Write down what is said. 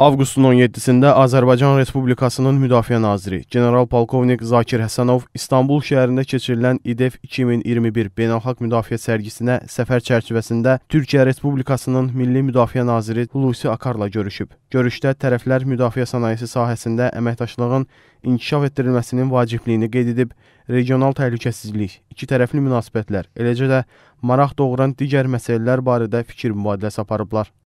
Avqustun 17-də Azərbaycan Respublikasının Müdafiə Naziri general-polkovnik Zakir Həsənov İstanbul şəhərində keçirilən İDEF 2021 Beynəlxalq Müdafiə sərgisinə səfər çərçivəsində Türkiyə Respublikasının Milli Müdafiə Naziri Hulusi Akarla görüşüb. Görüşdə tərəflər müdafiə sənayesi sahəsində əməkdaşlığın inkişaf etdirilməsinin vacibliyini qeyd edib, regional təhlükəsizlik, ikitərəfli münasibətlər, eləcə də maraq doğuran digər məsələlər barədə fikir mübadiləsi aparıblar.